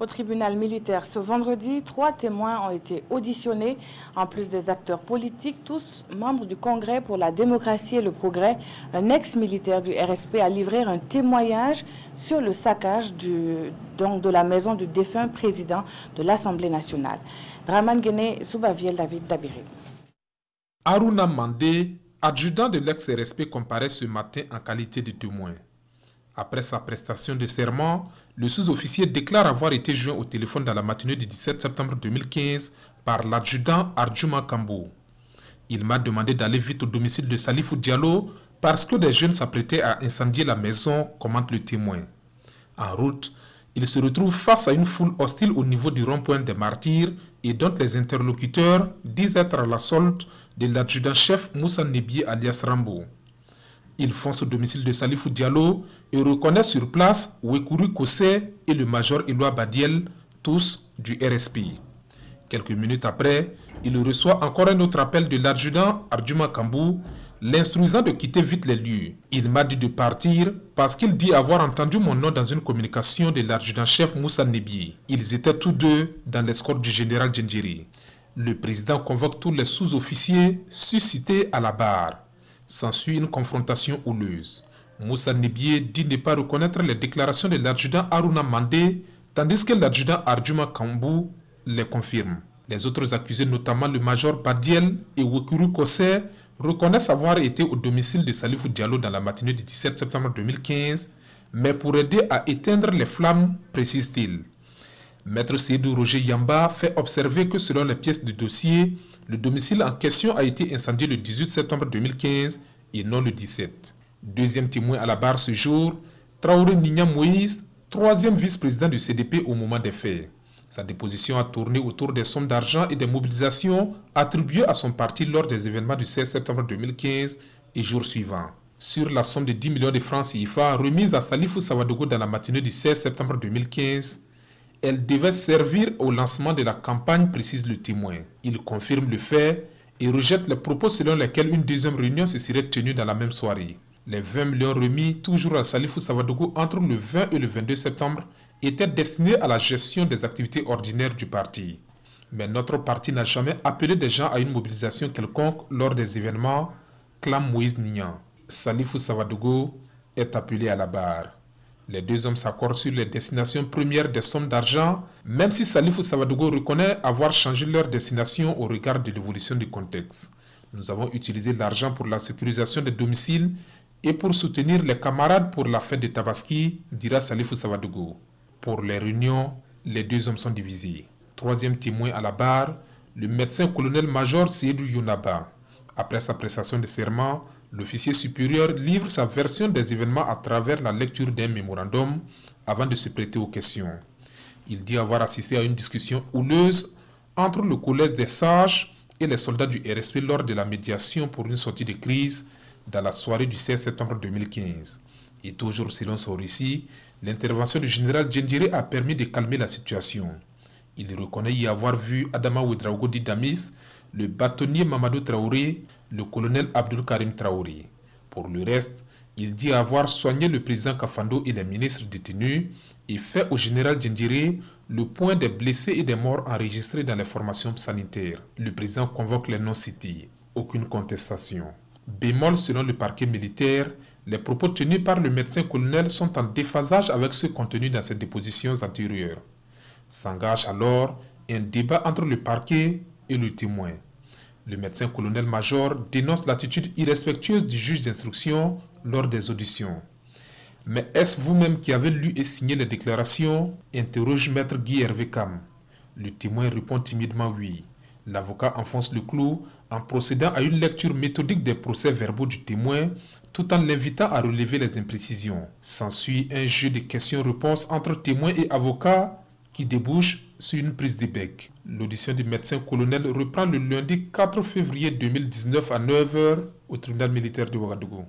Au tribunal militaire ce vendredi, trois témoins ont été auditionnés, en plus des acteurs politiques, tous membres du Congrès pour la démocratie et le progrès. Un ex-militaire du RSP a livré un témoignage sur le saccage de la maison du défunt président de l'Assemblée nationale. Draman Guéné, Soubaviel David Dabiré. Aruna Mandé, adjudant de l'ex-RSP, comparaît ce matin en qualité de témoin. Après sa prestation de serment, le sous-officier déclare avoir été joint au téléphone dans la matinée du 17 septembre 2015 par l'adjudant Arjuma Kambo. Il m'a demandé d'aller vite au domicile de Salifou Diallo parce que des jeunes s'apprêtaient à incendier la maison, commente le témoin. En route, il se retrouve face à une foule hostile au niveau du rond-point des martyrs et dont les interlocuteurs disent être à la de l'adjudant-chef Moussa Nebier alias Rambo. Il fonce au domicile de Salifou Diallo et reconnaît sur place Wekuru Kossé et le major Eloi Badiel, tous du RSP. Quelques minutes après, il reçoit encore un autre appel de l'adjudant Arjuma Kambou, l'instruisant de quitter vite les lieux. Il m'a dit de partir parce qu'il dit avoir entendu mon nom dans une communication de l'adjudant-chef Moussa Nebi. Ils étaient tous deux dans l'escorte du général Djendjiri. Le président convoque tous les sous-officiers suscités à la barre. S'ensuit une confrontation houleuse. Moussa Nibié dit ne pas reconnaître les déclarations de l'adjudant Aruna Mandé, tandis que l'adjudant Arjuma Kambou les confirme. Les autres accusés, notamment le major Badiel et Wokuru Kossé, reconnaissent avoir été au domicile de Salifou Diallo dans la matinée du 17 septembre 2015, mais pour aider à éteindre les flammes, précise-t-il. Maître Cédou Roger Yamba fait observer que selon les pièces du dossier, le domicile en question a été incendié le 18 septembre 2015 et non le 17. Deuxième témoin à la barre ce jour, Traoré Nigna Moïse, troisième vice-président du CDP au moment des faits. Sa déposition a tourné autour des sommes d'argent et des mobilisations attribuées à son parti lors des événements du 16 septembre 2015 et jours suivants. Sur la somme de 10 millions de francs CFA remise à Salifou Sawadogo dans la matinée du 16 septembre 2015, elle devait servir au lancement de la campagne, précise le témoin. Il confirme le fait et rejette les propos selon lesquels une deuxième réunion se serait tenue dans la même soirée. Les 20 millions remis toujours à Salifou Savadougou entre le 20 et le 22 septembre étaient destinés à la gestion des activités ordinaires du parti. Mais notre parti n'a jamais appelé des gens à une mobilisation quelconque lors des événements, clame Moïse Nignan. Salifou Savadougou est appelé à la barre. Les deux hommes s'accordent sur les destinations premières des sommes d'argent, même si Salifou Savadogo reconnaît avoir changé leur destination au regard de l'évolution du contexte. Nous avons utilisé l'argent pour la sécurisation des domiciles et pour soutenir les camarades pour la fête de Tabaski, dira Salifou Savadogo. Pour les réunions, les deux hommes sont divisés. Troisième témoin à la barre, le médecin colonel-major Seydou Yonaba. Après sa prestation de serment, l'officier supérieur livre sa version des événements à travers la lecture d'un mémorandum avant de se prêter aux questions. Il dit avoir assisté à une discussion houleuse entre le collège des sages et les soldats du RSP lors de la médiation pour une sortie de crise dans la soirée du 16 septembre 2015. Et toujours selon son récit, l'intervention du général Djendjere a permis de calmer la situation. Il reconnaît y avoir vu Adama Ouedraogo Didamis le bâtonnier Mamadou Traoré, le colonel Abdul Karim Traoré. Pour le reste, il dit avoir soigné le président Kafando et les ministres détenus et fait au général Djindiré le point des blessés et des morts enregistrés dans les formations sanitaires. Le président convoque les non-cités. Aucune contestation. Bémol selon le parquet militaire, les propos tenus par le médecin colonel sont en déphasage avec ceux contenus dans ses dépositions antérieures. S'engage alors un débat entre le parquet et le témoin. Le médecin colonel-major dénonce l'attitude irrespectueuse du juge d'instruction lors des auditions. Mais est-ce vous-même qui avez lu et signé les déclarations interroge maître Guy Hervé Cam. Le témoin répond timidement oui. L'avocat enfonce le clou en procédant à une lecture méthodique des procès verbaux du témoin tout en l'invitant à relever les imprécisions. S'ensuit un jeu de questions-réponses entre témoin et avocat qui débouche sur une prise de bec. L'audition du médecin colonel reprend le lundi 4 février 2019 à 9h au tribunal militaire de Ouagadougou.